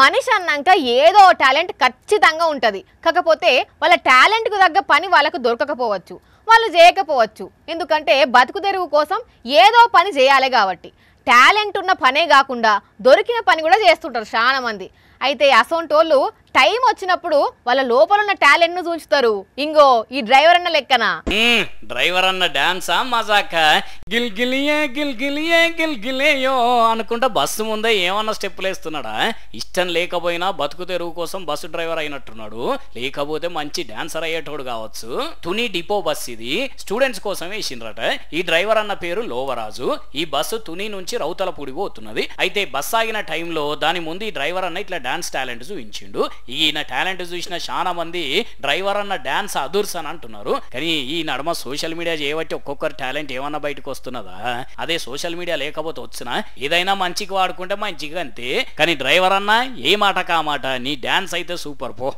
మనిషి అన్నాక ఏదో టాలెంట్ ఖచ్చితంగా ఉంటుంది కాకపోతే వాళ్ళ టాలెంట్కు తగ్గ పని వాళ్ళకు దొరకకపోవచ్చు వాళ్ళు చేయకపోవచ్చు ఎందుకంటే బతుకు తెరువు కోసం ఏదో పని చేయాలి కాబట్టి టాలెంట్ ఉన్న పనే కాకుండా దొరికిన పని కూడా చేస్తుంటారు చాలామంది అయితే అసోంటి వాళ్ళు టైం వచ్చినప్పుడు వాళ్ళ లోపల ఉన్న టాలెంట్ ను చూస్తారు ఇంగో ఈ డ్రైవర్ అన్న లెక్కన డ్రైవర్ అన్న డాన్సా మజాక గిల్ గిలియే గిల్ గిలియే గిల్ అనుకుంటా బస్సు ముందే ఏమన్నా స్టెప్పులు వేస్తున్నాడా ఇష్టం లేకపోయినా బతుకు తెరువు కోసం బస్సు డ్రైవర్ అయినట్టున్నాడు లేకపోతే మంచి డాన్సర్ అయ్యేటోడు కావచ్చు తుని డిపో బస్ ఇది స్టూడెంట్స్ కోసం వేసిండ్రట ఈ డ్రైవర్ అన్న పేరు లోవరాజు ఈ బస్సు తుని నుంచి రౌతల పోతున్నది అయితే బస్ ఆగిన టైంలో దాని ముందు ఈ డ్రైవర్ అన్న ఇట్లా డాన్స్ టాలెంట్ చూపించిండు ఈయన టాలెంట్ చూసిన చాలా మంది డ్రైవర్ అన్న డాన్స్ అదుర్స్ అని అంటున్నారు కానీ ఈ నడమ సోషల్ మీడియా చేయబట్టి ఒక్కొక్కరు టాలెంట్ ఏమన్నా బయటకు వస్తున్నదా అదే సోషల్ మీడియా లేకపోతే వచ్చినా ఏదైనా మంచికి వాడుకుంటే మంచిగా అంతే కానీ డ్రైవర్ అన్న ఏ మాట కామాట నీ డాన్స్ అయితే సూపర్ పో